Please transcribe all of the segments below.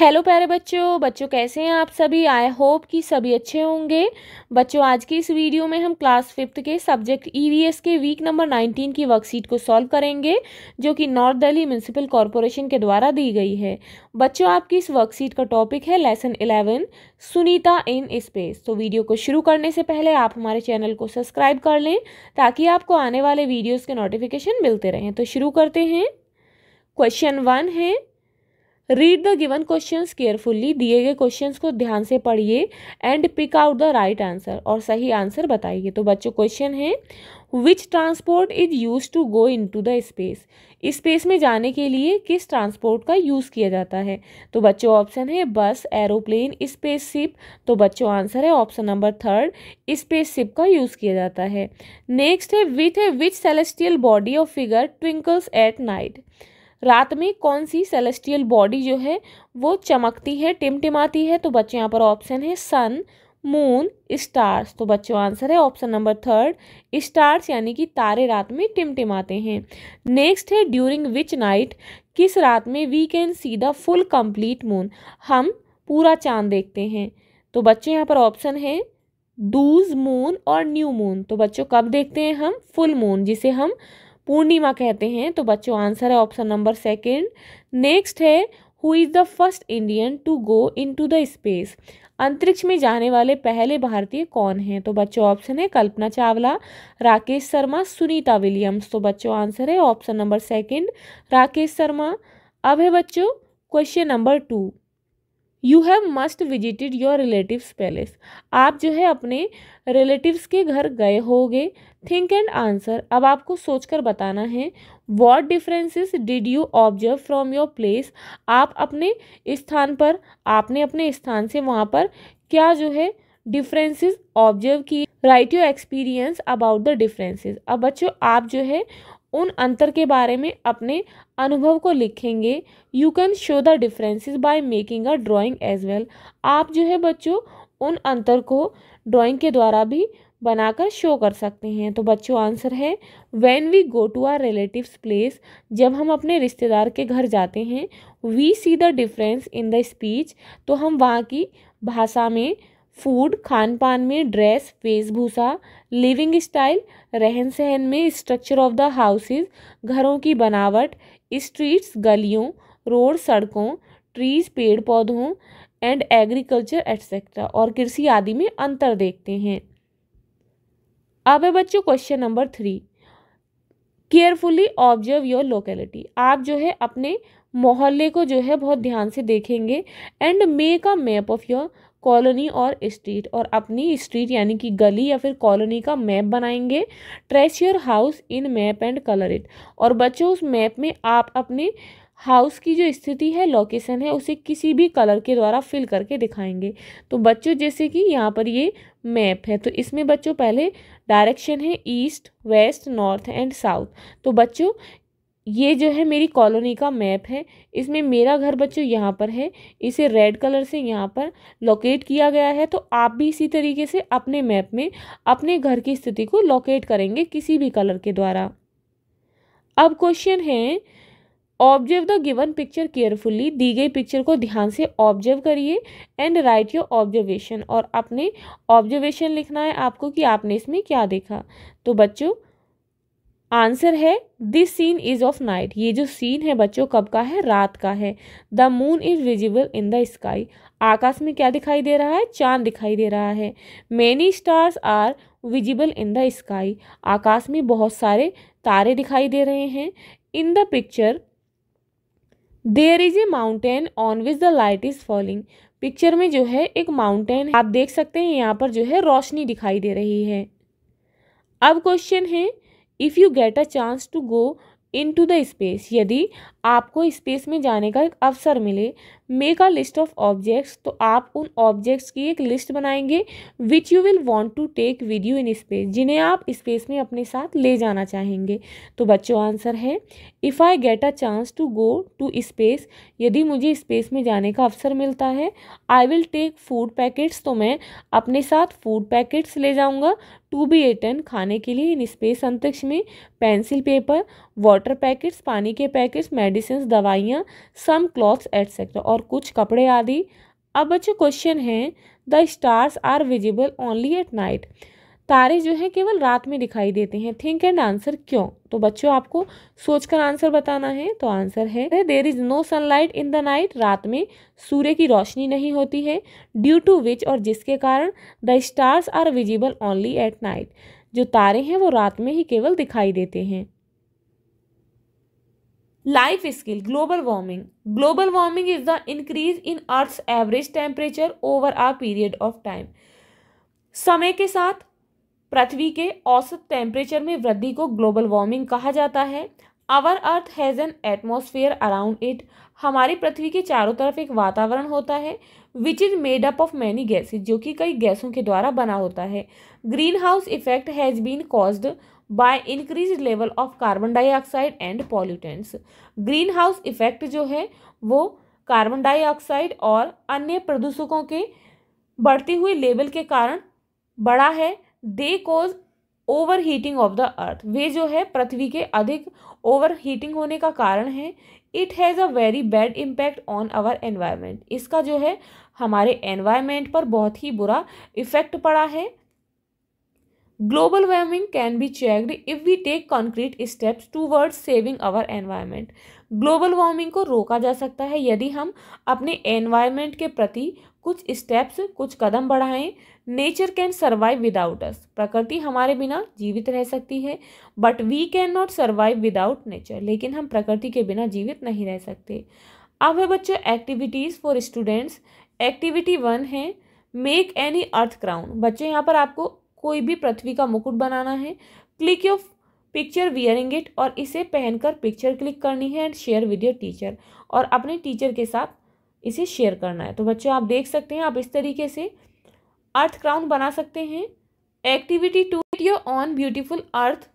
hello प्यारे बच्चों बच्चों कैसे हैं आप सभी आई होप कि सभी अच्छे होंगे बच्चों आज की इस वीडियो में हम क्लास फिफ्थ के सब्जेक्ट ईवीएस e के वीक नंबर 19 की वर्कशीट को सॉल्व करेंगे जो कि नॉर्थ दिल्ली म्यूनसिपल कॉरपोरेशन के द्वारा दी गई है बच्चों आपकी इस वर्कशीट का टॉपिक है lesson eleven Sunita in space तो वीडियो को शुरू करने से पहले आप हमारे चैनल को सब्सक्राइब कर लें ताकि आपको आने वाले वीडियोज़ के नोटिफिकेशन मिलते रहें तो शुरू करते हैं क्वेश्चन वन है read the given question carefully दिए गए क्वेश्चन को ध्यान से पढ़िए and pick out the right answer और सही आंसर बताइए तो बच्चों क्वेश्चन है which transport is use to go in to the space space में जाने के लिए किस ट्रांसपोर्ट का यूज़ किया जाता है तो बच्चों ऑप्शन है बस एरोप्लेन स्पेस शिप तो बच्चों आंसर है option number third spaceship का यूज़ किया जाता है नेक्स्ट है विथ है which celestial body of figure twinkles at night रात में कौन सी सेलेस्टियल बॉडी जो है वो चमकती है टिमटिमाती है तो बच्चे यहाँ पर ऑप्शन है सन मून स्टार्स तो बच्चों आंसर है ऑप्शन नंबर थर्ड स्टार्स यानी कि तारे रात में टिमटिमाते हैं नेक्स्ट है ड्यूरिंग विच नाइट किस रात में we can see the full complete moon हम पूरा चांद देखते हैं तो बच्चों यहाँ पर ऑप्शन है दूज मून और न्यू मून तो बच्चों कब देखते हैं हम फुल मून जिसे हम पूर्णिमा कहते हैं तो बच्चों आंसर है ऑप्शन नंबर सेकेंड नेक्स्ट है who is the first Indian to go in to the space अंतरिक्ष में जाने वाले पहले भारतीय कौन हैं तो बच्चों ऑप्शन है कल्पना चावला राकेश शर्मा सुनीता विलियम्स तो बच्चों आंसर है option number second Rakesh Sharma अब है बच्चों question number two you have must visited your relatives palace आप जो है अपने रिलेटिव्स के घर गए होगे थिंक एंड आंसर अब आपको सोचकर बताना है what differences did you observe from your place आप अपने स्थान पर आपने अपने स्थान से वहाँ पर क्या जो है डिफरेंसेस ऑब्जर्व किए write your experience about the differences अब बच्चों आप जो है उन अंतर के बारे में अपने अनुभव को लिखेंगे you can show the differences by making a drawing as well आप जो है बच्चों उन अंतर को ड्राइंग के द्वारा भी बनाकर शो कर सकते हैं तो बच्चों आंसर है when we go to our relatives place जब हम अपने रिश्तेदार के घर जाते हैं we see the difference in the speech तो हम वहाँ की भाषा में फूड खान पान में ड्रेस वेशभूषा लिविंग स्टाइल रहन सहन में स्ट्रक्चर ऑफ द हाउसेज घरों की बनावट स्ट्रीट्स गलियों रोड सड़कों ट्रीज पेड़ पौधों एंड एग्रीकल्चर एट्सेट्रा और कृषि आदि में अंतर देखते हैं अब है बच्चों question number three carefully observe your locality आप जो है अपने मोहल्ले को जो है बहुत ध्यान से देखेंगे and make a map of your colony और स्ट्रीट और अपनी स्ट्रीट यानी कि गली या फिर कॉलोनी का मैप बनाएंगे trace your house in map and colour it और बच्चों उस मैप में आप अपने हाउस की जो स्थिति है लोकेशन है उसे किसी भी कलर के द्वारा फिल करके दिखाएंगे तो बच्चों जैसे कि यहाँ पर ये मैप है तो इसमें बच्चों पहले डायरेक्शन है east west north and south तो बच्चों ये जो है मेरी कॉलोनी का मैप है इसमें मेरा घर बच्चों यहाँ पर है इसे रेड कलर से यहाँ पर लोकेट किया गया है तो आप भी इसी तरीके से अपने मैप में अपने घर की स्थिति को लोकेट करेंगे किसी भी कलर के द्वारा अब क्वेश्चन है observe the given picture carefully दी गई पिक्चर को ध्यान से ऑब्जर्व करिए एंड राइट योर ऑब्जर्वेशन और अपने ऑब्जर्वेशन लिखना है आपको कि आपने इसमें क्या देखा तो बच्चों आंसर है this scene is of night ये जो सीन है बच्चों कब का है रात का है the moon is visible in the sky आकाश में क्या दिखाई दे रहा है चांद दिखाई दे रहा है many stars are visible in the sky आकाश में बहुत सारे तारे दिखाई दे रहे हैं in the picture there is a mountain on which the light is falling picture में जो है एक माउंटेन आप देख सकते हैं यहाँ पर जो है रोशनी दिखाई दे रही है अब क्वेश्चन है if you get a chance to go in to the space यदि आपको स्पेस में जाने का एक अवसर मिले make a list of objects तो आप उन ऑब्जेक्ट्स की एक लिस्ट बनाएंगे which you will want to take with you in space जिन्हें आप स्पेस में अपने साथ ले जाना चाहेंगे तो बच्चों आंसर है if I get a chance to go to space यदि मुझे स्पेस में जाने का अवसर मिलता है I will take food packets तो मैं अपने साथ फूड पैकेट्स ले जाऊँगा टू बी एटन खाने के लिए इन स्पेस अंतरिक्ष में पेंसिल पेपर वाटर पैकेट्स पानी के पैकेट्स मेडिसिन दवाइयाँ सम क्लॉथ्स एटसेट्रा और और कुछ कपड़े आदि अब बच्चों क्वेश्चन है the stars are visible only at night तारे जो है केवल रात में दिखाई देते हैं थिंक एंड आंसर क्यों तो बच्चों आपको सोचकर आंसर बताना है तो आंसर है there is no sunlight in the night रात में सूर्य की रोशनी नहीं होती है ड्यू टू विच और जिसके कारण the stars are visible only at night जो तारे हैं वो रात में ही केवल दिखाई देते हैं life skill global warming global warming is the increase in earth average temperature over a period of time समय के साथ पृथ्वी के औसत टेम्परेचर में वृद्धि को ग्लोबल वार्मिंग कहा जाता है our earth has an atmosphere around it हमारी पृथ्वी के चारों तरफ एक वातावरण होता है which is made up of many gases जो कि कई गैसों के द्वारा बना होता है greenhouse effect has been caused by increase level of carbon dioxide and pollutants greenhouse effect जो है वो कार्बन डाइऑक्साइड और अन्य प्रदूषकों के बढ़ते हुए लेवल के कारण बड़ा है they cause overheating of the earth वे जो है पृथ्वी के अधिक ओवर हीटिंग होने का कारण है it has a very bad impact on our environment इसका जो है हमारे एनवायरमेंट पर बहुत ही बुरा इफेक्ट पड़ा है global warming can be checked if we take concrete steps towards saving our environment global warming को रोका जा सकता है यदि हम अपने एनवायरमेंट के प्रति कुछ स्टेप्स कुछ कदम बढ़ाएं nature can survive without us प्रकृति हमारे बिना जीवित रह सकती है but we can not survive without nature लेकिन हम प्रकृति के बिना जीवित नहीं रह सकते अब है बच्चों activities for students activity one है मेक एनी अर्थ क्राउन बच्चे यहाँ पर आपको कोई भी पृथ्वी का मुकुट बनाना है click your picture wearing it और इसे पहनकर पिक्चर क्लिक करनी है and share with your teacher और अपने टीचर के साथ इसे शेयर करना है तो बच्चों आप देख सकते हैं आप इस तरीके से अर्थ क्राउन बना सकते हैं activity two your own beautiful earth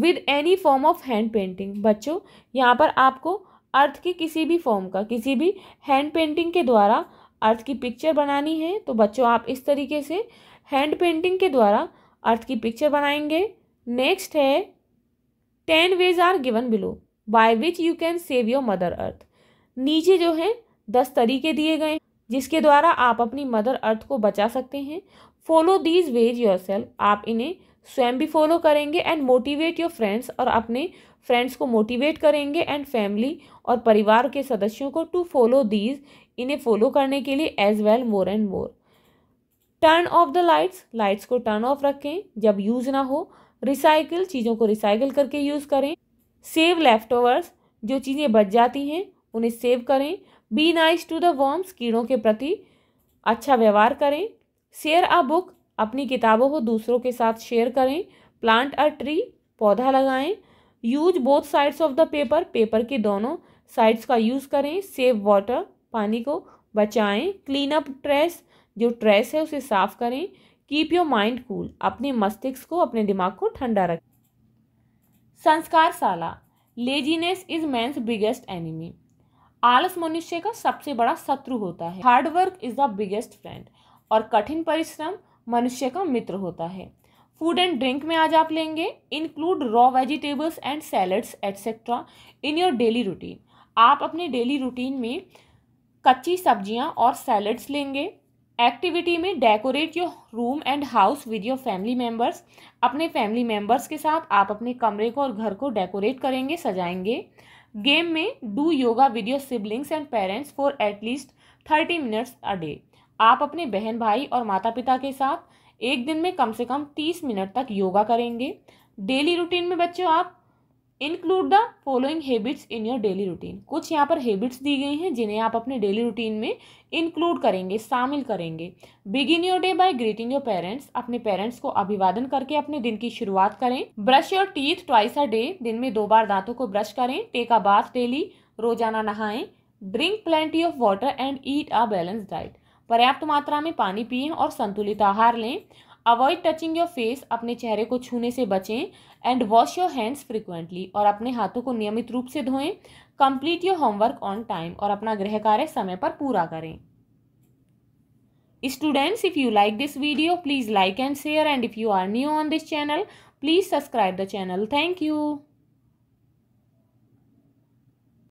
with any form of hand painting बच्चों यहाँ पर आपको अर्थ के किसी भी फॉर्म का किसी भी हैंड पेंटिंग के द्वारा अर्थ की पिक्चर बनानी है तो बच्चों आप इस तरीके से हैंड पेंटिंग के द्वारा अर्थ की पिक्चर बनाएंगे नेक्स्ट है ten ways are given below by which you can save your mother earth नीचे जो है दस तरीके दिए गए जिसके द्वारा आप अपनी मदर अर्थ को बचा सकते हैं follow these ways yourself आप इन्हें स्वयं भी फॉलो करेंगे एंड मोटिवेट योर फ्रेंड्स और अपने फ्रेंड्स को मोटिवेट करेंगे एंड फैमिली और परिवार के सदस्यों को टू फॉलो दीज इन्हें फॉलो करने के लिए as well more and more turn off the lights lights को टर्न ऑफ रखें जब यूज़ ना हो रिसाइकिल चीज़ों को रिसाइकिल करके यूज़ करें सेव लेफ्ट ओवर्स जो चीज़ें बच जाती हैं उन्हें सेव करें be nice to the worms कीड़ों के प्रति अच्छा व्यवहार करें शेयर आ बुक अपनी किताबों को दूसरों के साथ शेयर करें प्लांट अ ट्री पौधा लगाएं use both sides of the paper paper के दोनों साइड्स का यूज़ करें सेव वाटर पानी को बचाएं क्लीन अप ट्रेस जो ट्रेस है उसे साफ करें कीप योर माइंड कूल अपने मस्तिष्क को अपने दिमाग को ठंडा रखें संस्कार साला laziness is man's biggest enemy आलस मनुष्य का सबसे बड़ा शत्रु होता है hard work is the biggest friend और कठिन परिश्रम मनुष्य का मित्र होता है फूड एंड ड्रिंक में आज आप लेंगे include raw vegetables and salads etcetera in your daily routine आप अपने डेली रूटीन में कच्ची सब्जियां और सैलड्स लेंगे एक्टिविटी में decorate your room and house with your family members अपने फैमिली मेम्बर्स के साथ आप अपने कमरे को और घर को डेकोरेट करेंगे सजाएंगे गेम में do yoga with your siblings and parents for at least thirty minutes a day आप अपने बहन भाई और माता पिता के साथ एक दिन में कम से कम तीस मिनट तक योगा करेंगे डेली रूटीन में बच्चों आप include the following habits in your daily routine कुछ यहाँ पर हैबिट्स दी गई हैं जिन्हें आप अपने डेली रूटीन में इंक्लूड करेंगे शामिल करेंगे begin your day by greeting your parents अपने पेरेंट्स को अभिवादन करके अपने दिन की शुरुआत करें brush your teeth twice a day दिन में दो बार दांतों को ब्रश करें टेक अ बाथ डेली रोजाना नहाएं drink plenty of water and eat a balance diet पर्याप्त मात्रा में पानी पिए और संतुलित आहार लें अवॉइड टचिंग योर फेस अपने चेहरे को छूने से बचें and wash your hands frequently और अपने हाथों को नियमित रूप से धोएं complete your homework on time और अपना गृह कार्य समय पर पूरा करें students if you like this video please like and share and if you are new on this channel please subscribe the channel thank you